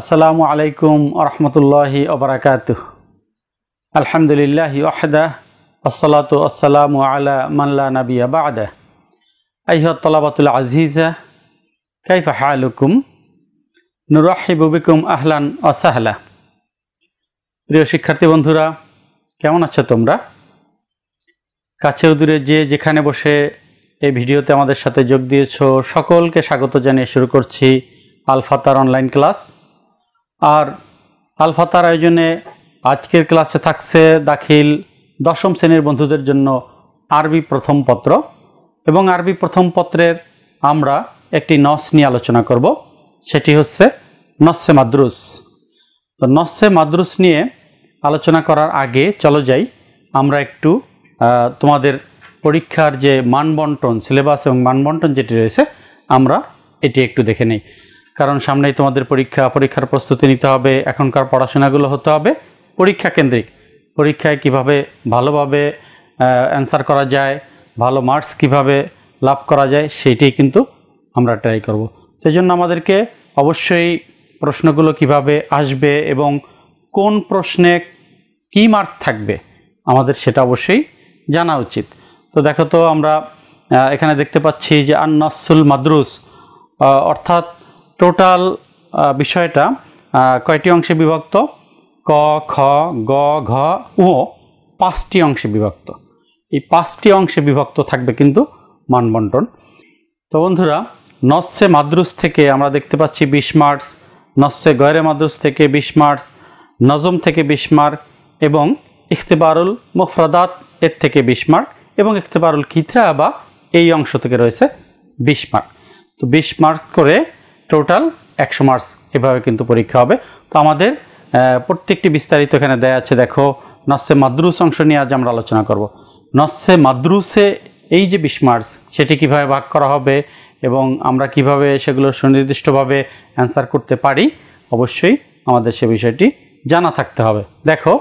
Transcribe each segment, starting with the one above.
আসসালামু আলাইকুম আরহামতুল্লাহি ওবরাকাত আলহামদুলিল্লাহ ওয়াহদা আসসালাত আসসালাম আলা মাল্লা নাবিয়া বাদা আইহা তলাবাতুল আজিজা কাইফা হালুকুম নুরাহিবুবিকুম আহলান আসাহলা প্রিয় শিক্ষার্থী বন্ধুরা কেমন আছো তোমরা কাছেও দূরে যে যেখানে বসে এই ভিডিওতে আমাদের সাথে যোগ দিয়েছ সকলকে স্বাগত জানিয়ে শুরু করছি আলফাতার অনলাইন ক্লাস আর আলফাতার আয়োজনে আজকের ক্লাসে থাকছে দাখিল দশম শ্রেণীর বন্ধুদের জন্য আরবি প্রথম পত্র এবং আরবি প্রথম পত্রের আমরা একটি নস নিয়ে আলোচনা করব সেটি হচ্ছে নসে মাদ্রুস তো নসে মাদ্রুস নিয়ে আলোচনা করার আগে চলো যাই আমরা একটু তোমাদের পরীক্ষার যে মানবন্টন সিলেবাস এবং মানবন্টন যেটি রয়েছে আমরা এটি একটু দেখে নিই কারণ সামনেই তোমাদের পরীক্ষা পরীক্ষার প্রস্তুতি নিতে হবে এখনকার পড়াশোনাগুলো হতে হবে পরীক্ষা কেন্দ্রিক পরীক্ষায় কিভাবে ভালোভাবে অ্যান্সার করা যায় ভালো মার্কস কিভাবে লাভ করা যায় সেইটাই কিন্তু আমরা ট্রাই করব সেই জন্য আমাদেরকে অবশ্যই প্রশ্নগুলো কিভাবে আসবে এবং কোন প্রশ্নে কি মার্ক থাকবে আমাদের সেটা অবশ্যই জানা উচিত তো দেখো তো আমরা এখানে দেখতে পাচ্ছি যে আন্নাসুল মাদ্রুস অর্থাৎ টোটাল বিষয়টা কয়টি অংশে বিভক্ত ক খ গ ঘ ও পাঁচটি অংশে বিভক্ত এই পাঁচটি অংশে বিভক্ত থাকবে কিন্তু মানবন্টন তো বন্ধুরা নসে মাদ্রুস থেকে আমরা দেখতে পাচ্ছি বিশ মার্চ নসে গয়রে মাদ্রুস থেকে বিশ মার্চ নজম থেকে বিশ মার্ক এবং ইখতেবারুল মুফরাদাত এর থেকে বিশ মার্ক এবং ইখতেবারুল কিথা বা এই অংশ থেকে রয়েছে বিশ মার্ক তো বিশ মার্ক করে টোটাল একশো মার্কস এভাবে কিন্তু পরীক্ষা হবে তো আমাদের প্রত্যেকটি বিস্তারিত এখানে দেয়া আছে দেখো নসে মাদ্রুস অংশ নিয়ে আজ আমরা আলোচনা করব নসে মাদ্রুসে এই যে বিশ মার্কস সেটি কিভাবে ভাগ করা হবে এবং আমরা কিভাবে সেগুলো সুনির্দিষ্টভাবে অ্যান্সার করতে পারি অবশ্যই আমাদের সে বিষয়টি জানা থাকতে হবে দেখো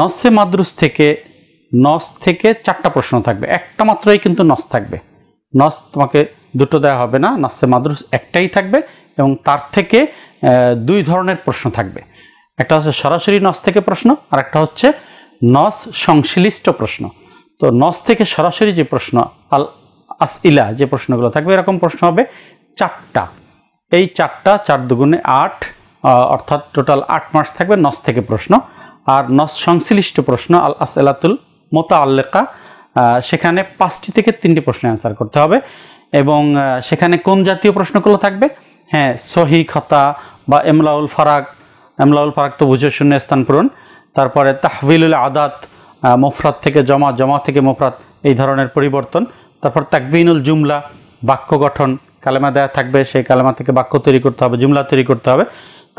নসে মাদ্রুস থেকে নস থেকে চারটা প্রশ্ন থাকবে একটা মাত্রই কিন্তু নস থাকবে নস তোমাকে দুটো দেওয়া হবে না নাসে মাদ্রুস একটাই থাকবে এবং তার থেকে দুই ধরনের প্রশ্ন থাকবে একটা হচ্ছে সরাসরি নস থেকে প্রশ্ন আর একটা হচ্ছে নস সংশ্লিষ্ট প্রশ্ন তো নস থেকে সরাসরি যে প্রশ্ন আল আস ইলা যে প্রশ্নগুলো থাকবে এরকম প্রশ্ন হবে চারটা এই চারটা চার দুগুণে আট অর্থাৎ টোটাল আট মার্চ থাকবে নস থেকে প্রশ্ন আর নস সংশ্লিষ্ট প্রশ্ন আল এলাতুল মোতা আল্লেকা সেখানে পাঁচটি থেকে তিনটি প্রশ্নে অ্যান্সার করতে হবে এবং সেখানে কোন জাতীয় প্রশ্নগুলো থাকবে হ্যাঁ সহি খতা বা এমলাউল ফারাক এমলাউল ফারাক তো বুঝে শূন্য স্থান পূরণ তারপরে তাহবিলুল আদাত মফরাত থেকে জমা জমা থেকে মফরাত এই ধরনের পরিবর্তন তারপর তাকবিনুল জুমলা বাক্য গঠন কালেমা দেয়া থাকবে সেই কালেমা থেকে বাক্য তৈরি করতে হবে জুমলা তৈরি করতে হবে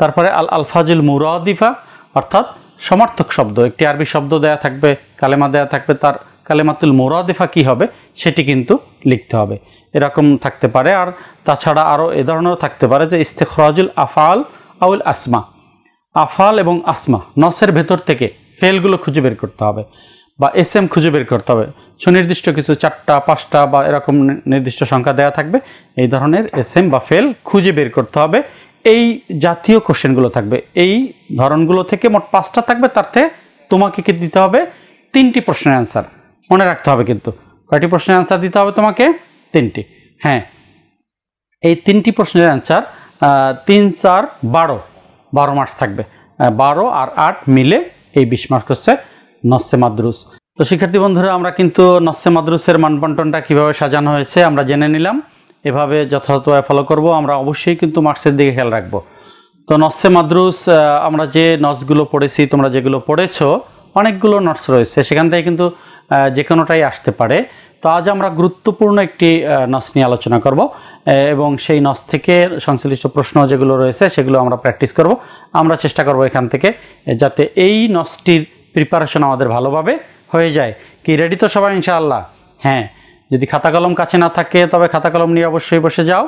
তারপরে আল আলফাজুল মুরাদিফা অর্থাৎ সমর্থক শব্দ একটি আরবি শব্দ দেয়া থাকবে কালেমা দেয়া থাকবে তার কালেমাতুল মুরাদিফা কি হবে সেটি কিন্তু লিখতে হবে এরকম থাকতে পারে আর তাছাড়া আরও এ ধরনেরও থাকতে পারে যে ইস্তেখরাজুল আফাল আউল আসমা আফাল এবং আসমা নসের ভেতর থেকে ফেলগুলো খুঁজে বের করতে হবে বা এস এম খুঁজে বের করতে হবে সুনির্দিষ্ট কিছু চারটা পাঁচটা বা এরকম নির্দিষ্ট সংখ্যা দেয়া থাকবে এই ধরনের এস এম বা ফেল খুঁজে বের করতে হবে এই জাতীয় কোশ্চেনগুলো থাকবে এই ধরনগুলো থেকে মোট পাঁচটা থাকবে তার থেকে তোমাকে কি দিতে হবে তিনটি প্রশ্নের অ্যান্সার মনে রাখতে হবে কিন্তু কয়টি প্রশ্নের অ্যান্সার দিতে হবে তোমাকে তিনটি হ্যাঁ এই তিনটি প্রশ্নের অ্যান্সার তিন চার বারো বারো মার্কস থাকবে বারো আর আট মিলে এই বিশ মার্ক হচ্ছে নসে মাদ্রুস তো শিক্ষার্থী বন্ধুরা আমরা কিন্তু নসে মাদ্রুসের মানবন্টনটা কীভাবে সাজানো হয়েছে আমরা জেনে নিলাম এভাবে যথাযথভাবে ফলো করব আমরা অবশ্যই কিন্তু মার্কসের দিকে খেয়াল রাখব তো নসে মাদ্রুস আমরা যে নসগুলো পড়েছি তোমরা যেগুলো পড়েছ অনেকগুলো নটস রয়েছে সেখান থেকে কিন্তু যে কোনোটাই আসতে পারে তো আজ আমরা গুরুত্বপূর্ণ একটি নস নিয়ে আলোচনা করব এবং সেই নস থেকে সংশ্লিষ্ট প্রশ্ন যেগুলো রয়েছে সেগুলো আমরা প্র্যাকটিস করব আমরা চেষ্টা করব এখান থেকে যাতে এই নসটির প্রিপারেশন আমাদের ভালোভাবে হয়ে যায় কি রেডি তো সবাই ইনশাআল্লাহ হ্যাঁ যদি খাতা কলম কাছে না থাকে তবে খাতা কলম নিয়ে অবশ্যই বসে যাও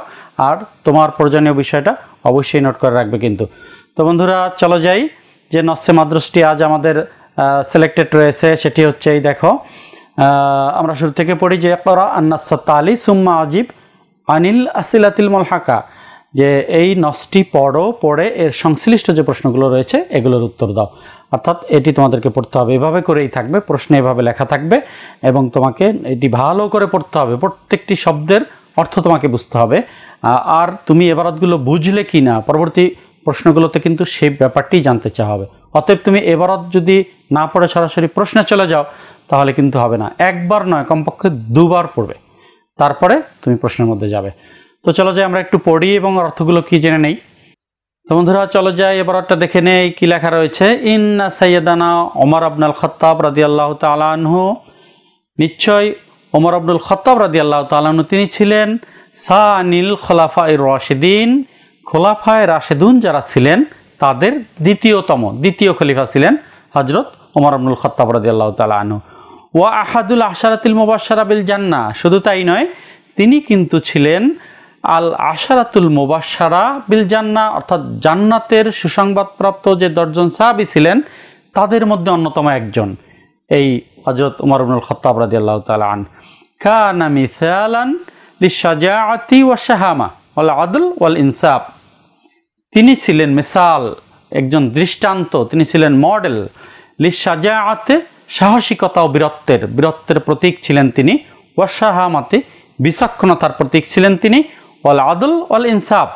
আর তোমার প্রয়োজনীয় বিষয়টা অবশ্যই নোট করে রাখবে কিন্তু তো বন্ধুরা চলো যাই যে নসে মাদ্রাসটি আজ আমাদের সিলেক্টেড রয়েছে সেটি হচ্ছে এই দেখো আমরা শুরু থেকে পড়ি যে করা আন্না সতালি সুম্মা আজিব আনিল আসিলাতিল মলহাকা যে এই নসটি পড়ো পড়ে এর সংশ্লিষ্ট যে প্রশ্নগুলো রয়েছে এগুলোর উত্তর দাও অর্থাৎ এটি তোমাদেরকে পড়তে হবে এভাবে করেই থাকবে প্রশ্নে এভাবে লেখা থাকবে এবং তোমাকে এটি ভালো করে পড়তে হবে প্রত্যেকটি শব্দের অর্থ তোমাকে বুঝতে হবে আর তুমি এবারতগুলো বুঝলে কি না পরবর্তী প্রশ্নগুলোতে কিন্তু সেই ব্যাপারটি জানতে চাওয়া হবে অতএব তুমি এবারত যদি না পড়ে সরাসরি প্রশ্নে চলে যাও তাহলে কিন্তু হবে না একবার নয় কমপক্ষে দুবার পড়বে তারপরে তুমি প্রশ্নের মধ্যে যাবে তো চলো যাই আমরা একটু পড়ি এবং অর্থগুলো কি জেনে নেই তো বন্ধুরা চলো যাই এবার একটা দেখে নেই কি লেখা রয়েছে ইন্না সাইয়েদানা ওমর আবনাল খত্তাব রাদি আল্লাহ তালাহু নিশ্চয় ওমর আব্দুল খত্তাব রাদি আল্লাহ তালাহু তিনি ছিলেন সানিল খোলাফা রশেদিন খোলাফায় রাশেদুন যারা ছিলেন তাদের দ্বিতীয়তম দ্বিতীয় খলিফা ছিলেন হজরত ওমর আবনুল খত্তাব রাজি আল্লাহ তালাহু ওয়া আহাদুল আশারাতিল মোবাসারাবিল জান্না শুধু তাই নয় তিনি কিন্তু ছিলেন আল আশারাতুল মোবাসারা বিল জান্না অর্থাৎ জান্নাতের সুসংবাদপ্রাপ্ত যে দশজন সাহাবি ছিলেন তাদের মধ্যে অন্যতম একজন এই হজরত উমর আবনুল খতাব রাজি আল্লাহ তালান কানা মিসালান লিসাজাআতি ওয়া শাহামা ওয়াল আদল ওয়াল ইনসাফ তিনি ছিলেন মিসাল একজন দৃষ্টান্ত তিনি ছিলেন মডেল লিসাজাআতে সাহসিকতা ও বীরত্বের বীরত্বের প্রতীক ছিলেন তিনি ওয়াসাহামাতি বিচক্ষণতার প্রতীক ছিলেন তিনি অল আদুল অল ইনসাফ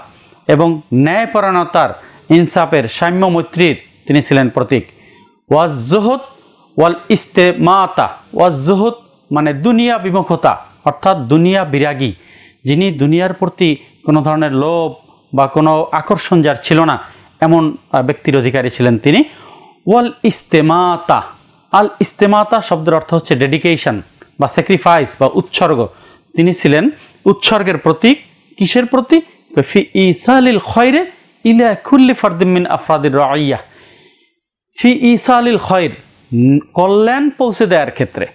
এবং ন্যায়পরায়ণতার ইনসাফের সাম্য মৈত্রীর তিনি ছিলেন প্রতীক জহুদ ওয়াল ইস্তেমাতা জহুদ মানে দুনিয়া বিমুখতা অর্থাৎ দুনিয়া বিরাগী যিনি দুনিয়ার প্রতি কোনো ধরনের লোভ বা কোনো আকর্ষণ যার ছিল না এমন ব্যক্তির অধিকারী ছিলেন তিনি ওয়াল ইস্তেমাতা আল ইস্তেমাতা শব্দের অর্থ হচ্ছে ডেডিকেশন বা স্যাক্রিফাইস বা উৎসর্গ তিনি ছিলেন উৎসর্গের প্রতীক কিসের প্রতীক ফি ইসালিল খয়রে ইলা খুল্লি ফরদিমিন আফরাদির রাইয়া ফি ইসালিল খয়ের কল্যাণ পৌঁছে দেওয়ার ক্ষেত্রে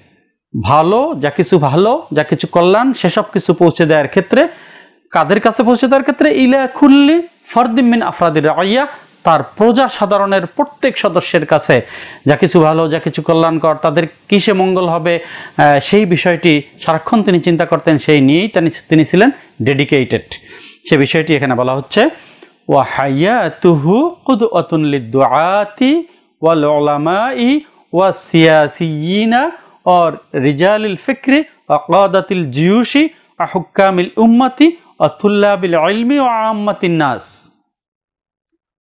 ভালো যা কিছু ভালো যা কিছু কল্যাণ সেসব কিছু পৌঁছে দেওয়ার ক্ষেত্রে কাদের কাছে পৌঁছে দেওয়ার ক্ষেত্রে ইলা খুল্লি ফরদিমিন আফরাদির রাইয়া তার প্রজা সাধারণের প্রত্যেক সদস্যের কাছে যা কিছু ভালো যা কিছু কল্যাণকর তাদের কিসে মঙ্গল হবে সেই বিষয়টি সারাক্ষণ তিনি চিন্তা করতেন সেই নিয়েই তিনি ছিলেন ডেডিকেটেড সে বিষয়টি এখানে বলা হচ্ছে ওয়াহাইয়াতুহু কুদআতুন লিদুআতি ওয়াল উলামাই ওয়া সিয়াসিয়িনা অর রিজালিল ফিকরি ওয়াকাদাতিল জিউশি আহুকামিল উম্মতি অথুল্লাবিল ইলমি ও আম্মাতিন নাস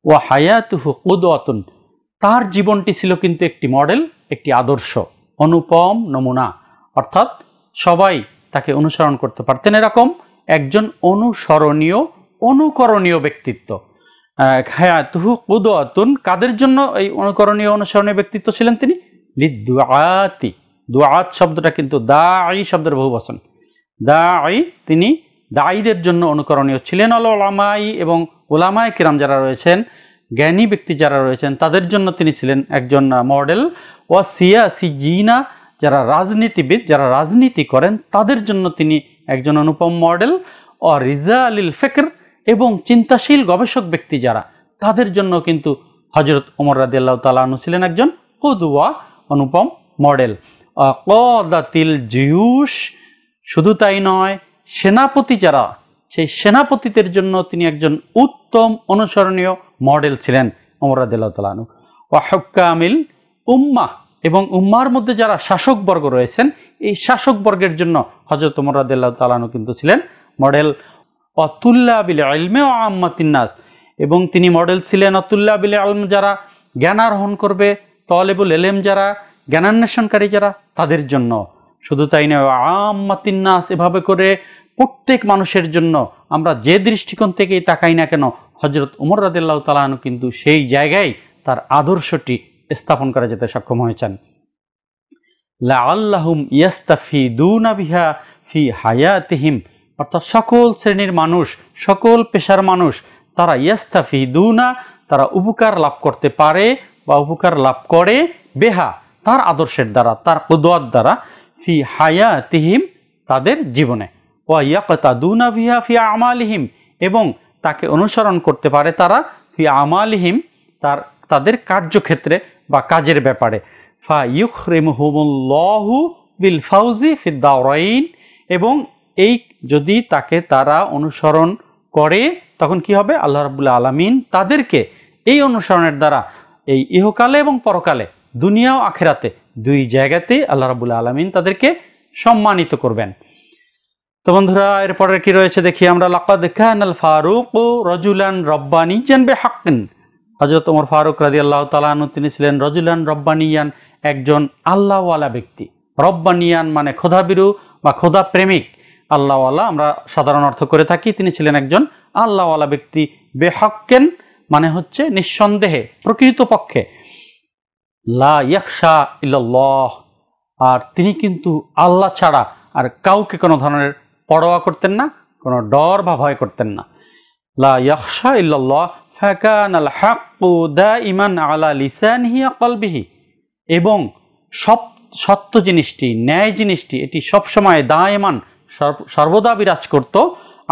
ও হায়াতুহু কুদওয়াতুন তার জীবনটি ছিল কিন্তু একটি মডেল একটি আদর্শ অনুপম নমুনা অর্থাৎ সবাই তাকে অনুসরণ করতে পারতেন এরকম একজন অনুসরণীয় অনুকরণীয় ব্যক্তিত্ব হায়াতুহু কুদওয়াতুন কাদের জন্য এই অনুকরণীয় অনুসরণীয় ব্যক্তিত্ব ছিলেন তিনি লিদুআতি দুআত শব্দটা কিন্তু দা শব্দের বহু বচন দা তিনি দায়ীদের জন্য অনুকরণীয় ছিলেন আল ওলামাই এবং ওলামায় কিরাম যারা রয়েছেন জ্ঞানী ব্যক্তি যারা রয়েছেন তাদের জন্য তিনি ছিলেন একজন মডেল সিয়া সিয়াসি জিনা যারা রাজনীতিবিদ যারা রাজনীতি করেন তাদের জন্য তিনি একজন অনুপম মডেল ও রিজা আলিল ফেকর এবং চিন্তাশীল গবেষক ব্যক্তি যারা তাদের জন্য কিন্তু হজরত ওমর রাদিয়াল্লাহ তালু ছিলেন একজন কুদুয়া অনুপম মডেল কদাতিল জিউস শুধু তাই নয় সেনাপতি যারা সেই সেনাপতিদের জন্য তিনি একজন উত্তম অনুসরণীয় মডেল ছিলেন ওমরাদু ওয়াহকামিল উম্মা এবং উম্মার মধ্যে যারা শাসকবর্গ রয়েছেন এই শাসকবর্গের জন্য হজরত ওমরাদুল্লাহ তালানু কিন্তু ছিলেন মডেল অতুল্লা বিল আলমে ও আম্মাতিন্নাস এবং তিনি মডেল ছিলেন অতুল্লা বিল আলম যারা জ্ঞান আরোহণ করবে তলেবুল এলেম যারা জ্ঞানান্বেষণকারী যারা তাদের জন্য শুধু তাই নয় আম্মাতিন্নাস এভাবে করে প্রত্যেক মানুষের জন্য আমরা যে দৃষ্টিকোণ থেকেই তাকাই না কেন হজরত উমর রাদিল্লাহ তালাহনু কিন্তু সেই জায়গায় তার আদর্শটি স্থাপন করা যেতে সক্ষম হয়েছেন লাআল্লাহুম ইয়াস্তাফিদুনা বিহা ফি হায়াতিহিম অর্থাৎ সকল শ্রেণীর মানুষ সকল পেশার মানুষ তারা ইয়াস্তাফি দুনা তারা উপকার লাভ করতে পারে বা উপকার লাভ করে বেহা তার আদর্শের দ্বারা তার কদোয়ার দ্বারা ফি হায়াতিহিম তাদের জীবনে ও ইয়াকতাদুনা ভিহা ফিয়া আমালিহিম এবং তাকে অনুসরণ করতে পারে তারা ফিয়া আমালিহিম তার তাদের কার্যক্ষেত্রে বা কাজের ব্যাপারে ফা ইউখরিমহুমুল্লাহু বিল ফাউজি দাওরাইন এবং এই যদি তাকে তারা অনুসরণ করে তখন কি হবে আল্লাহ রাবুল্লা আলমিন তাদেরকে এই অনুসরণের দ্বারা এই ইহকালে এবং পরকালে দুনিয়া ও আখেরাতে দুই জায়গাতে আল্লাহ রাবুল্লাহ আলমিন তাদেরকে সম্মানিত করবেন তো বন্ধুরা এরপরে কি রয়েছে দেখি আমরা লাকাদ খানাল ফারুক ও রজুলান রব্বানি জানবে হাক্কেন হজরত ওমর ফারুক রাজি আল্লাহ তালু তিনি ছিলেন রজুলান রব্বানিয়ান একজন আল্লাহওয়ালা ব্যক্তি রব্বানিয়ান মানে খোদাবিরু বা খোদা প্রেমিক আল্লাহওয়ালা আমরা সাধারণ অর্থ করে থাকি তিনি ছিলেন একজন আল্লাহওয়ালা ব্যক্তি বেহাক্কেন মানে হচ্ছে নিঃসন্দেহে প্রকৃতপক্ষে লা ইয়াকশা আর তিনি কিন্তু আল্লাহ ছাড়া আর কাউকে কোনো ধরনের পরোয়া করতেন না কোনো ডর বা ভয় করতেন না লা ইয়াখশা আলা লিসানিহি কলবিহি এবং সব সত্য জিনিসটি ন্যায় জিনিসটি এটি সবসময় দায়মান সর্বদা বিরাজ করত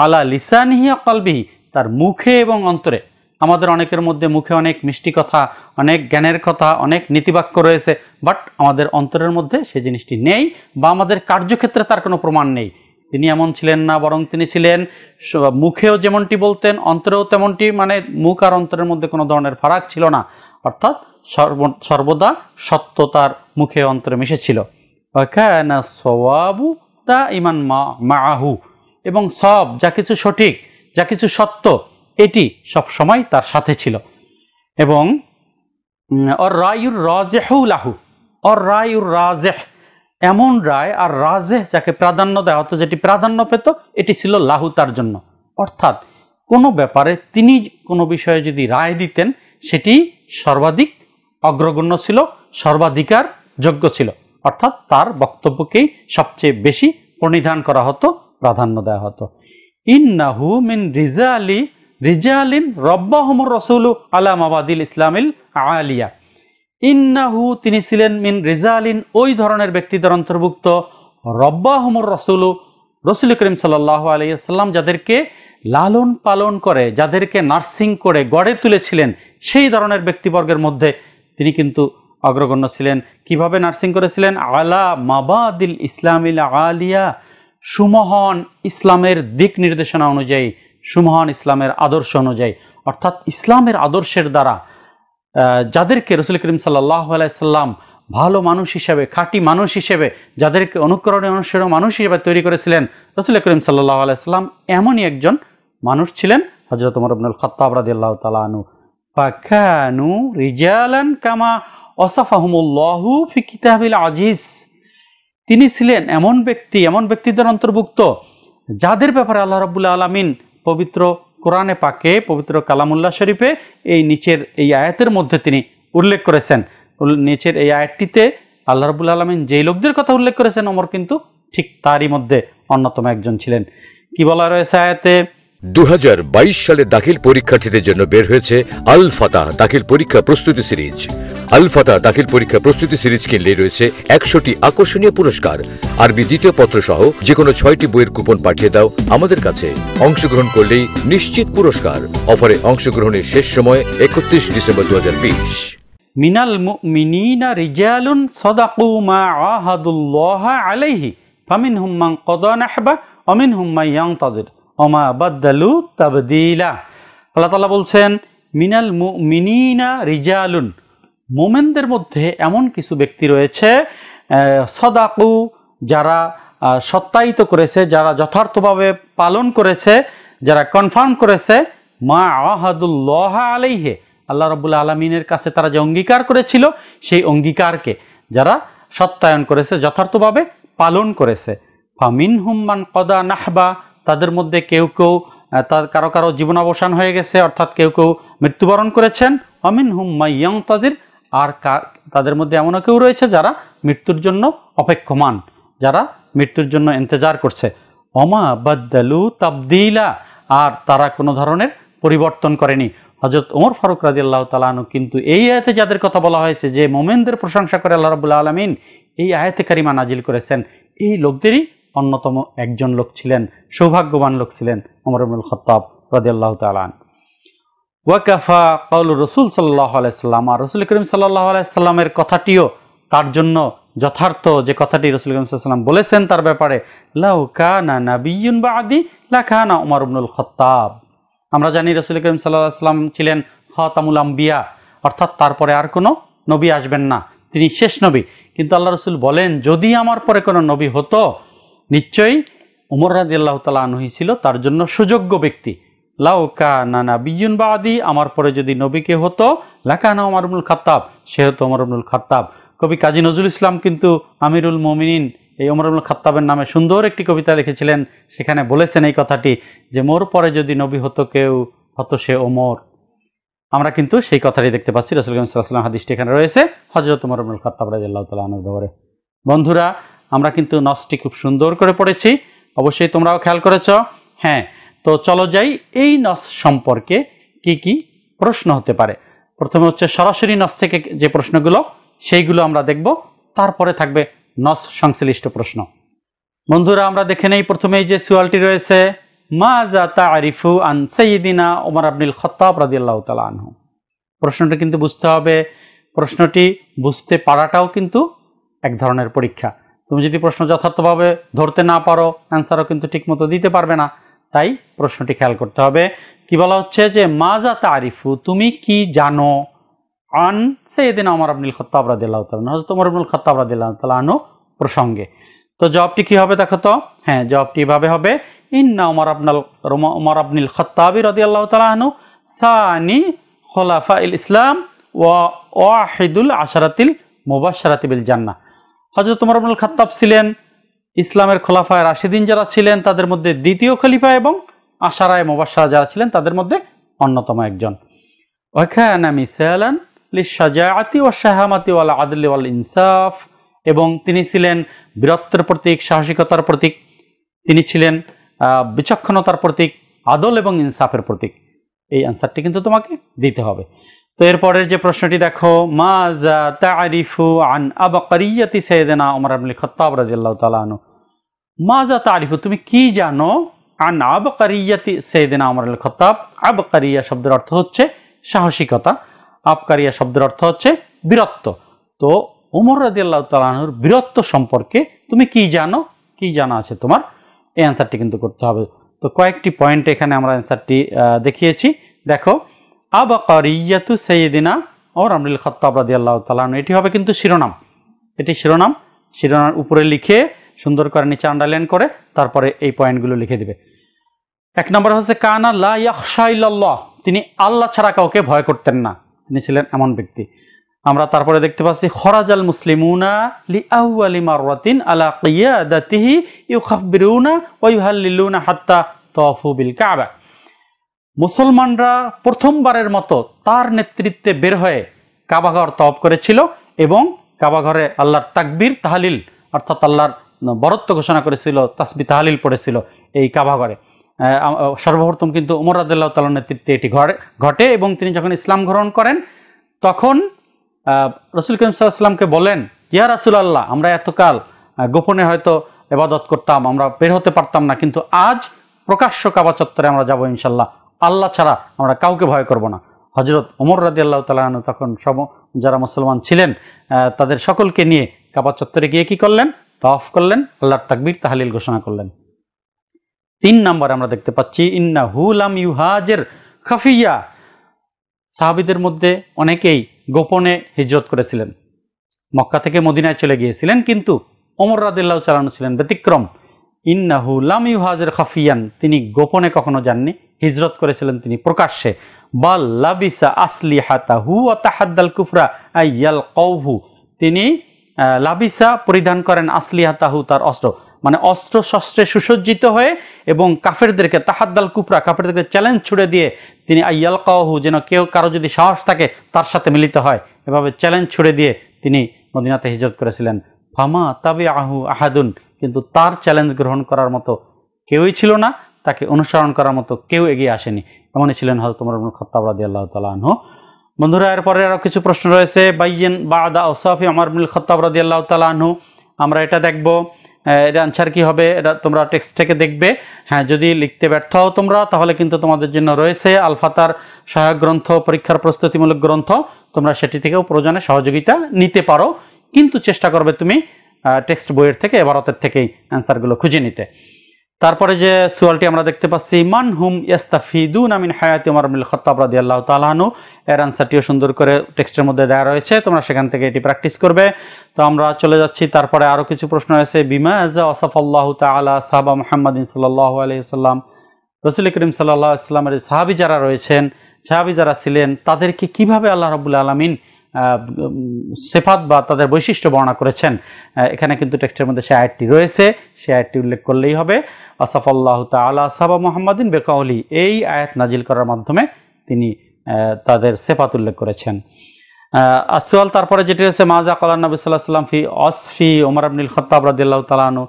আলা লিসানিহি কলবিহি তার মুখে এবং অন্তরে আমাদের অনেকের মধ্যে মুখে অনেক মিষ্টি কথা অনেক জ্ঞানের কথা অনেক নীতিবাক্য রয়েছে বাট আমাদের অন্তরের মধ্যে সে জিনিসটি নেই বা আমাদের কার্যক্ষেত্রে তার কোনো প্রমাণ নেই তিনি এমন ছিলেন না বরং তিনি ছিলেন মুখেও যেমনটি বলতেন অন্তরেও তেমনটি মানে মুখ আর অন্তরের মধ্যে কোনো ধরনের ফারাক ছিল না অর্থাৎ সর্বদা সত্য তার মুখে অন্তরে মিশেছিল সওয়াবু তা ইমান মাহু এবং সব যা কিছু সঠিক যা কিছু সত্য এটি সব সময় তার সাথে ছিল এবং অর রায়ুর রাজেহ লাহু অর রায়ুর রাজেহ এমন রায় আর রাজেহ যাকে প্রাধান্য দেওয়া হতো যেটি প্রাধান্য পেত এটি ছিল লাহু তার জন্য অর্থাৎ কোনো ব্যাপারে তিনি কোনো বিষয়ে যদি রায় দিতেন সেটি সর্বাধিক অগ্রগণ্য ছিল সর্বাধিকার যোগ্য ছিল অর্থাৎ তার বক্তব্যকেই সবচেয়ে বেশি প্রণিধান করা হতো প্রাধান্য দেওয়া হতো ইন্নাহু মিন রিজা আলী রিজা আলিন রব্বাহমর রসুল আলামাবাদিল ইসলামিল আলিয়া ইন্নাহু তিনি ছিলেন মিন রেজালিন ওই ধরনের ব্যক্তিদের অন্তর্ভুক্ত রব্বাহমুর রসুল রসুল করিম সাল্লাহ আলিয়াল্লাম যাদেরকে লালন পালন করে যাদেরকে নার্সিং করে গড়ে তুলেছিলেন সেই ধরনের ব্যক্তিবর্গের মধ্যে তিনি কিন্তু অগ্রগণ্য ছিলেন কিভাবে নার্সিং করেছিলেন আলা মাবাদিল ইসলামিল আলিয়া সুমহন ইসলামের দিক নির্দেশনা অনুযায়ী সুমহন ইসলামের আদর্শ অনুযায়ী অর্থাৎ ইসলামের আদর্শের দ্বারা যাদেরকে রসুল করিম সাল্লাহ আলাইসাল্লাম ভালো মানুষ হিসেবে খাঁটি মানুষ হিসেবে যাদেরকে অনুকরণে অনুসরণ মানুষ হিসেবে তৈরি করেছিলেন রসুল করিম সাল্লাহ আলাইসাল্লাম এমনই একজন মানুষ ছিলেন হজরত উমর আব্দুল খত্তাব রাদিল্লাহ তালানু পাখানু রিজালান কামা অসাফাহমুল্লাহু ফি কিতাবিল আজিজ তিনি ছিলেন এমন ব্যক্তি এমন ব্যক্তিদের অন্তর্ভুক্ত যাদের ব্যাপারে আল্লাহ রাবুল্লা আলমিন পবিত্র কোরআনে পাকে পবিত্র কালামুল্লা শরীফে এই নিচের এই আয়াতের মধ্যে তিনি উল্লেখ করেছেন নিচের এই আয়াতটিতে আল্লাহ রবুল আলমিন যেই লোকদের কথা উল্লেখ করেছেন অমর কিন্তু ঠিক তারই মধ্যে অন্যতম একজন ছিলেন কি বলা রয়েছে আয়াতে 2022 সালে দাখিল পরীক্ষার্থীদের জন্য বের হয়েছে আল ফাতাহ দাখিল পরীক্ষা প্রস্তুতি সিরিজ আল ফাতাহ দাখিল পরীক্ষা প্রস্তুতি সিরিজ কিনলে রয়েছে একশোটি আকর্ষণীয় পুরস্কার আরবি দ্বিতীয় পত্র সহ যে কোনো ছয়টি বইয়ের কুপন পাঠিয়ে দাও আমাদের কাছে অংশগ্রহণ করলেই নিশ্চিত পুরস্কার অফারে অংশগ্রহণের শেষ সময় একত্রিশ ডিসেম্বর দু মিনাল মুমিনিনা রিজালুন সাদাকু মা আহাদুল্লাহ আলাইহি ফামিনহুম মান কদা নাহবা ওয়া মিনহুম মান ইয়ানতাযির অমা বাদ্দালু তাবদিলা আল্লাহ তালা বলছেন মিনাল মিনিনা রিজালুন মোমেনদের মধ্যে এমন কিছু ব্যক্তি রয়েছে সদাকু যারা সত্যায়িত করেছে যারা যথার্থভাবে পালন করেছে যারা কনফার্ম করেছে মা আহাদুল্লাহ আলাইহে আল্লাহ রবুল আলমিনের কাছে তারা যে অঙ্গীকার করেছিল সেই অঙ্গীকারকে যারা সত্যায়ন করেছে যথার্থভাবে পালন করেছে ফামিন হুম্মান কদা নাহবা তাদের মধ্যে কেউ কেউ তার কারো কারো অবসান হয়ে গেছে অর্থাৎ কেউ কেউ মৃত্যুবরণ করেছেন অমিন হুম্মা ইয়ং তাদের আর তাদের মধ্যে এমনও কেউ রয়েছে যারা মৃত্যুর জন্য অপেক্ষমান যারা মৃত্যুর জন্য ইন্তজার করছে অমা বাদ্দালু তাবদিলা আর তারা কোনো ধরনের পরিবর্তন করেনি হজরত ওমর ফারুক রাজি আল্লাহ তালানু কিন্তু এই আয়তে যাদের কথা বলা হয়েছে যে মোমেনদের প্রশংসা করে আল্লাহ রবুল্লা আলমিন এই আয়তে কারিমা নাজিল করেছেন এই লোকদেরই অন্যতম একজন লোক ছিলেন সৌভাগ্যবান লোক ছিলেন অমর ইবনুল খতাব রাজিয়াল্লাহ তালান ওয়াকাফা কাউল রসুল সাল্লাহ আলাইসাল্লাম আর রসুল করিম সাল্লাহ আলাইসাল্লামের কথাটিও তার জন্য যথার্থ যে কথাটি রসুল করিম সাল্লাম বলেছেন তার ব্যাপারে লাউ কানা নাবিয়ুন বা আদি লাখানা উমর ইবনুল খতাব আমরা জানি রসুল করিম সাল্লাহ আসলাম ছিলেন খতামুল আম্বিয়া অর্থাৎ তারপরে আর কোনো নবী আসবেন না তিনি শেষ নবী কিন্তু আল্লাহ রসুল বলেন যদি আমার পরে কোনো নবী হতো নিশ্চয়ই উমর রাজি আল্লাহ তালা আনহি ছিল তার জন্য সুযোগ্য ব্যক্তি লাউ কানা বিজুন বা আদি আমার পরে যদি নবীকে হতো লাকানা উমারুল খাত্তাব সে হতো উমরুল খাত্তাব কবি কাজী নজরুল ইসলাম কিন্তু আমিরুল মমিনিন এই উমরুল খাত্তাবের নামে সুন্দর একটি কবিতা লিখেছিলেন সেখানে বলেছেন এই কথাটি যে মোর পরে যদি নবী হতো কেউ হতো সে ওমর আমরা কিন্তু সেই কথাটি দেখতে পাচ্ছি রসুল হাদিসটি এখানে রয়েছে হজরত উমরুল খাতাব রাজি আল্লাহ তালা আনুর বন্ধুরা আমরা কিন্তু নসটি খুব সুন্দর করে পড়েছি অবশ্যই তোমরাও খেয়াল করেছ হ্যাঁ তো চলো যাই এই নস সম্পর্কে কি কি প্রশ্ন হতে পারে প্রথমে হচ্ছে সরাসরি নস থেকে যে প্রশ্নগুলো সেইগুলো আমরা দেখব তারপরে থাকবে নস সংশ্লিষ্ট প্রশ্ন বন্ধুরা আমরা দেখে নেই প্রথমে এই যে সুয়ালটি রয়েছে মা তা আরিফু আন সঈদিনা ওমর আবনুল খত্তাব রাজিয়াল্লাহ তালা আনহু প্রশ্নটা কিন্তু বুঝতে হবে প্রশ্নটি বুঝতে পারাটাও কিন্তু এক ধরনের পরীক্ষা তুমি যদি প্রশ্ন যথার্থভাবে ধরতে না পারো অ্যান্সারও কিন্তু ঠিকমতো দিতে পারবে না তাই প্রশ্নটি খেয়াল করতে হবে কি বলা হচ্ছে যে মাজা তারিফু তুমি কি জানো আন সেদিন আমার আবনুল খত্তাবরা দিল্লাহ তালান হয়তো তোমার আবনুল খত্তাবরা দিল্লাহ তালানো প্রসঙ্গে তো জবাবটি কি হবে দেখো তো হ্যাঁ জবাবটি এভাবে হবে ইন্না উমর আবনাল উমর আবনুল খত্তাবি রদি আল্লাহ তালাহনু সানি খোলাফা ইসলাম ওয়া ওয়াহিদুল আশারাতিল মোবাসারাতিবিল জান্না হজরত উমর আবুল খাত্তাব ছিলেন ইসলামের খোলাফায় রাশিদিন যারা ছিলেন তাদের মধ্যে দ্বিতীয় খলিফা এবং আশারায় মোবাসারা যারা ছিলেন তাদের মধ্যে অন্যতম একজন ওয়াল ইনসাফ এবং তিনি ছিলেন বীরত্বের প্রতীক সাহসিকতার প্রতীক তিনি ছিলেন বিচক্ষণতার প্রতীক আদল এবং ইনসাফের প্রতীক এই আনসারটি কিন্তু তোমাকে দিতে হবে তো এরপরের যে প্রশ্নটি দেখো আন তুমি কি জানো আন আবকারিয়াতি সৈয়দেনা ওমর আল খত্তাব আবকারিয়া শব্দের অর্থ হচ্ছে সাহসিকতা আবকারিয়া শব্দের অর্থ হচ্ছে বীরত্ব তো রাজি আল্লাহ তালানুর বীরত্ব সম্পর্কে তুমি কি জানো কি জানা আছে তোমার এই অ্যান্সারটি কিন্তু করতে হবে তো কয়েকটি পয়েন্ট এখানে আমরা অ্যান্সারটি দেখিয়েছি দেখো আবাকারিয়াতু সৈয়দিনা ওর আমরুল খত্তাব রাদি আল্লাহ এটি হবে কিন্তু শিরোনাম এটি শিরোনাম শিরোনাম উপরে লিখে সুন্দর করে নিচে আন্ডারলাইন করে তারপরে এই পয়েন্টগুলো লিখে দিবে এক নম্বর হচ্ছে কানা লা তিনি আল্লাহ ছাড়া কাউকে ভয় করতেন না তিনি ছিলেন এমন ব্যক্তি আমরা তারপরে দেখতে পাচ্ছি খরাজ আল মুসলিমুনা লি আউআলি মারওয়াতিন আলা কিয়াদাতিহি ইউখাব্বিরুনা ওয়া হাত্তা তাওয়াফু বিল কাবা মুসলমানরা প্রথমবারের মতো তার নেতৃত্বে বের হয়ে কাবাঘর তপ করেছিল এবং কাবাঘরে আল্লাহর তাকবির তাহালিল অর্থাৎ আল্লাহর বরত্ব ঘোষণা করেছিল তাসবি তাহালিল পড়েছিল এই কাবাঘরে সর্বপ্রথম কিন্তু উমর আদুল্লাহ তাল নেতৃত্বে এটি ঘটে এবং তিনি যখন ইসলাম গ্রহণ করেন তখন রসুল করিম সাল্লাহামকে বলেন ইয়া রাসুল আল্লাহ আমরা এতকাল গোপনে হয়তো এবাদত করতাম আমরা বের হতে পারতাম না কিন্তু আজ প্রকাশ্য কাবা চত্বরে আমরা যাব ইনশাল্লাহ আল্লাহ ছাড়া আমরা কাউকে ভয় করব না হজরত ওমর রাজি আল্লাহ তালু তখন সম যারা মুসলমান ছিলেন তাদের সকলকে নিয়ে কাবা চত্বরে গিয়ে কি করলেন তফ করলেন আল্লাহর তাকবির তাহালিল ঘোষণা করলেন তিন নম্বর আমরা দেখতে পাচ্ছি ইন্না হুলাম ইউহাজের খাফিয়া সাহাবিদের মধ্যে অনেকেই গোপনে হিজরত করেছিলেন মক্কা থেকে মদিনায় চলে গিয়েছিলেন কিন্তু অমর রাদিল্লাহ চালানো ছিলেন ব্যতিক্রম ইন্নাহু লাম ইউহাজের খাফিয়ান তিনি গোপনে কখনো যাননি হিজরত করেছিলেন তিনি প্রকাশ্যে বাল লাবিসা আসলি হাতাহু ও তাহাদ্দাল কুফরা আইয়াল কৌহু তিনি লাবিসা পরিধান করেন আসলি হাতাহু তার অস্ত্র মানে অস্ত্র শস্ত্রে সুসজ্জিত হয়ে এবং কাফেরদেরকে তাহাদ্দাল কুপরা কাফেরদেরকে চ্যালেঞ্জ ছুড়ে দিয়ে তিনি আইয়াল কাহু যেন কেউ কারো যদি সাহস থাকে তার সাথে মিলিত হয় এভাবে চ্যালেঞ্জ ছুড়ে দিয়ে তিনি মদিনাতে হিজরত করেছিলেন ফামা তাবে আহু আহাদুন কিন্তু তার চ্যালেঞ্জ গ্রহণ করার মতো কেউই ছিল না তাকে অনুসরণ করার মতো কেউ এগিয়ে আসেনি এমনই ছিলেন হয়তো তোমার ইবনুল আল্লাহ তালাহ তাআলা বন্ধুরা এরপরে আরও কিছু প্রশ্ন রয়েছে বাইয়েন বাদা ওসাফি আমার মিল খাত্তাব আল্লাহ তাআলা আনহু আমরা এটা দেখবো এটা আনসার কি হবে এটা তোমরা টেক্সট থেকে দেখবে হ্যাঁ যদি লিখতে ব্যর্থ হও তোমরা তাহলে কিন্তু তোমাদের জন্য রয়েছে আলফাতার সহায়ক গ্রন্থ পরীক্ষার প্রস্তুতিমূলক গ্রন্থ তোমরা সেটি থেকেও প্রয়োজনে সহযোগিতা নিতে পারো কিন্তু চেষ্টা করবে তুমি টেক্সট বইয়ের থেকে ভারতের থেকেই অ্যান্সারগুলো খুঁজে নিতে তারপরে যে সোয়ালটি আমরা দেখতে পাচ্ছি মান হুম ইয়াস্তাফিদু নামিন হায়াতি উমর মিল খত্তাব রাদি আল্লাহ তালাহানু এর অ্যান্সারটিও সুন্দর করে টেক্সটের মধ্যে দেওয়া রয়েছে তোমরা সেখান থেকে এটি প্র্যাকটিস করবে তো আমরা চলে যাচ্ছি তারপরে আরও কিছু প্রশ্ন আছে বিমা আজ ওসাফ আল্লাহ তালা সাহাবা মোহাম্মদিন সাল্লাহ আলহিসাল্লাম রসুল করিম সাল্লাহ ইসলামের সাহাবি যারা রয়েছেন সাহাবি যারা ছিলেন তাদেরকে কিভাবে আল্লাহ রবুল আলমিন সেফাত বা তাদের বৈশিষ্ট্য বর্ণনা করেছেন এখানে কিন্তু টেক্সটের মধ্যে সে আয়াতটি রয়েছে সে আয়াতটি উল্লেখ করলেই হবে আসাফাল্লাহ তালা সাবা মোহাম্মদিন বেকাউলি এই আয়াত নাজিল করার মাধ্যমে তিনি তাদের সেফাত উল্লেখ করেছেন আসওয়াল তারপরে যেটি রয়েছে মাজা কলান নবী সাল্লাহ সাল্লাম ফি অসফি ওমর আবনুল খত্তাব রাদিল্লাহ তালানু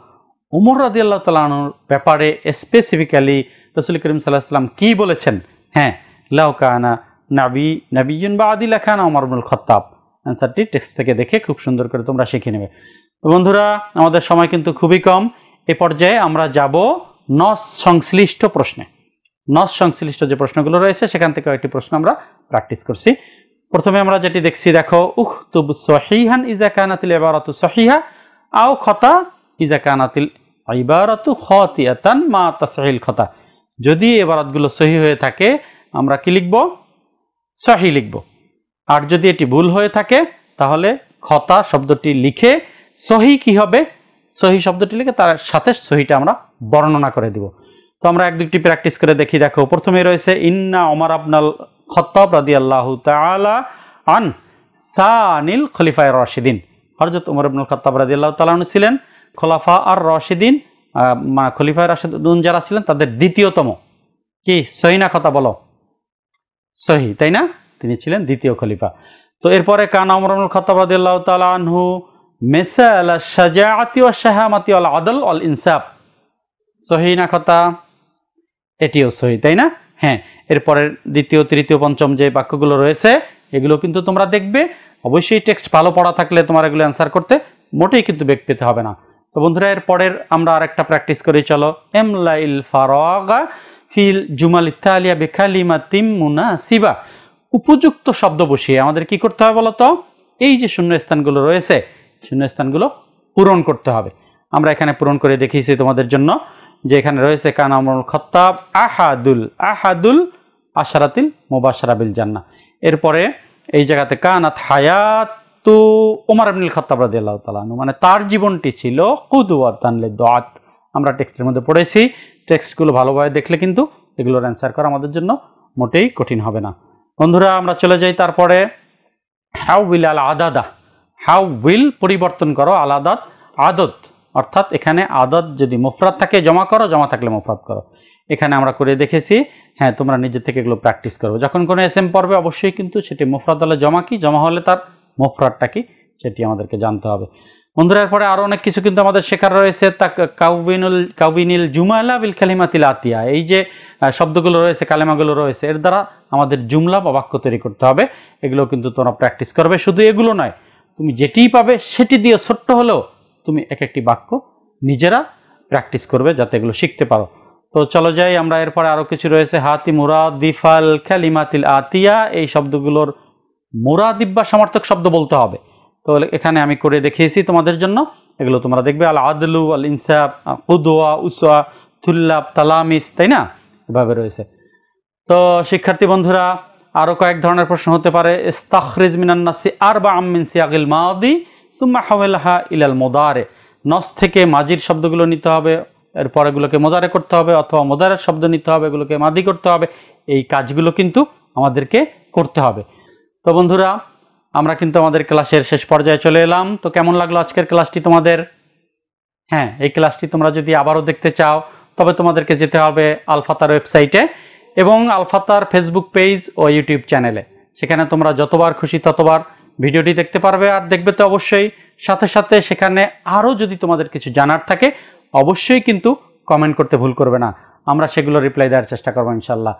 উমর রাদিল্লাহ তালানুর ব্যাপারে স্পেসিফিক্যালি রসুল করিম সাল্লাহ সাল্লাম কী বলেছেন হ্যাঁ লাউকানা নাবি নাবিউন বা আদি লেখা লেখান অমরমুল খত্তাব অ্যান্সারটি টেক্সট থেকে দেখে খুব সুন্দর করে তোমরা শিখে নেবে বন্ধুরা আমাদের সময় কিন্তু খুবই কম এ পর্যায়ে আমরা যাব নস সংশ্লিষ্ট প্রশ্নে নস সংশ্লিষ্ট যে প্রশ্নগুলো রয়েছে সেখান থেকে একটি প্রশ্ন আমরা প্র্যাকটিস করছি প্রথমে আমরা যেটি দেখছি দেখো উহ তুব সহিহান ইজা কানাতিল এবারতু সহিহা আও খতা ইজা কানাতিল ইবারতু খতিয়াতান মা তাসাহিল খতা যদি এবারতগুলো সহি হয়ে থাকে আমরা কি লিখবো সহি লিখব আর যদি এটি ভুল হয়ে থাকে তাহলে খতা শব্দটি লিখে সহি কি হবে সহি শব্দটি লিখে তার সাথে সহিটা আমরা বর্ণনা করে দিব তো আমরা এক দুটি প্র্যাকটিস করে দেখি দেখো প্রথমে রয়েছে ইন্না অমর আবনাল খতাব রাদি আল্লাহ তালা আন সানিল খলিফায় রশিদিন হরজত উমর আবনুল খতাব রাদি আল্লাহ তালন ছিলেন খলাফা আর রশিদিন খলিফায় রশিদুন যারা ছিলেন তাদের দ্বিতীয়তম কি সহিনা খতা বলো সহি তাই না তিনি ছিলেন দ্বিতীয় খলিফা তো এরপরে কান আমরানুল খতাবাদ আনহু মেসা আল সাজাআতি ও শাহামাতি আল আদল অল ইনসাফ সহি না কথা এটিও সহি তাই না হ্যাঁ এরপরে দ্বিতীয় তৃতীয় পঞ্চম যে বাক্যগুলো রয়েছে এগুলো কিন্তু তোমরা দেখবে অবশ্যই টেক্সট ভালো পড়া থাকলে তোমার এগুলো অ্যান্সার করতে মোটেই কিন্তু বেগ পেতে হবে না তো বন্ধুরা এর পরের আমরা আরেকটা প্র্যাকটিস করি চলো এম লাইল ফারগা ফিল জুমাল ইতালিয়া বেখালিমা তিম সিবা উপযুক্ত শব্দ বসিয়ে আমাদের কি করতে হবে বলতো এই যে শূন্যস্থানগুলো রয়েছে শূন্যস্থানগুলো পূরণ করতে হবে আমরা এখানে পূরণ করে দেখিয়েছি তোমাদের জন্য যে এখানে রয়েছে কানামুল খত্তাব আহাদুল আহাদুল আশারাতিল মোবাশারাবিল জান্না এরপরে এই জায়গাতে কানাত হায়াতু ওমার আবনুল খত্তাব আল্লাহ তালু মানে তার জীবনটি ছিল কুদওয়াতান লিদআত আমরা টেক্সটের মধ্যে পড়েছি টেক্সটগুলো ভালোভাবে দেখলে কিন্তু এগুলোর অ্যান্সার করা আমাদের জন্য মোটেই কঠিন হবে না বন্ধুরা আমরা চলে যাই তারপরে হাউ উইল আল আদাদা হাউ উইল পরিবর্তন করো আলাদাত আদত অর্থাৎ এখানে আদত যদি মোফরাত থাকে জমা করো জমা থাকলে মোফরাত করো এখানে আমরা করে দেখেছি হ্যাঁ তোমরা নিজে থেকে এগুলো প্র্যাকটিস করো যখন কোনো এস এম পড়বে অবশ্যই কিন্তু সেটি মোফরাত হলে জমা কি জমা হলে তার মোফরাতটা কি সেটি আমাদেরকে জানতে হবে বন্ধুরা এরপরে আরও অনেক কিছু কিন্তু আমাদের শেখার রয়েছে তা কাউবিনুল কাউবিনিল জুমালা বিল খালিমাতিল আতিয়া এই যে শব্দগুলো রয়েছে কালেমাগুলো রয়েছে এর দ্বারা আমাদের জুমলা বা বাক্য তৈরি করতে হবে এগুলো কিন্তু তোমরা প্র্যাকটিস করবে শুধু এগুলো নয় তুমি যেটিই পাবে সেটি দিয়ে ছোট্ট হলেও তুমি এক একটি বাক্য নিজেরা প্র্যাকটিস করবে যাতে এগুলো শিখতে পারো তো চলো যাই আমরা এরপরে আরও কিছু রয়েছে হাতি মুরাদিফাল খ্যালিমাতিল আতিয়া এই শব্দগুলোর মুরাদিব বা সমার্থক শব্দ বলতে হবে তো এখানে আমি করে দেখিয়েছি তোমাদের জন্য এগুলো তোমরা দেখবে আল আদলু আল ইনসাফ কুদোয়া উসোয়া থুল্লাপ তালামিস তাই না এভাবে রয়েছে তো শিক্ষার্থী বন্ধুরা আরও কয়েক ধরনের প্রশ্ন হতে পারে ইস্তাখরিজ মিনান্নাসি আর বা আমিন সিয়াগিল মাদি সুম্মা হাওয়েলাহা ইলাল মোদারে নস থেকে মাজির শব্দগুলো নিতে হবে এরপর এগুলোকে মোদারে করতে হবে অথবা মোদারের শব্দ নিতে হবে এগুলোকে মাদি করতে হবে এই কাজগুলো কিন্তু আমাদেরকে করতে হবে তো বন্ধুরা আমরা কিন্তু আমাদের ক্লাসের শেষ পর্যায়ে চলে এলাম তো কেমন লাগলো আজকের ক্লাসটি তোমাদের হ্যাঁ এই ক্লাসটি তোমরা যদি আবারও দেখতে চাও তবে তোমাদেরকে যেতে হবে আলফাতার ওয়েবসাইটে এবং আলফাতার ফেসবুক পেজ ও ইউটিউব চ্যানেলে সেখানে তোমরা যতবার খুশি ততবার ভিডিওটি দেখতে পারবে আর দেখবে তো অবশ্যই সাথে সাথে সেখানে আরও যদি তোমাদের কিছু জানার থাকে অবশ্যই কিন্তু কমেন্ট করতে ভুল করবে না আমরা সেগুলো রিপ্লাই দেওয়ার চেষ্টা করবো ইনশাল্লাহ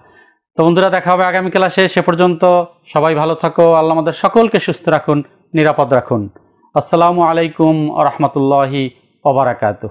তো বন্ধুরা দেখা হবে আগামী ক্লাসে সে পর্যন্ত সবাই ভালো থাকো আল্লাহ আমাদের সকলকে সুস্থ রাখুন নিরাপদ রাখুন আসসালামু আলাইকুম আ রহমতুল্লাহি ওবরাকাতু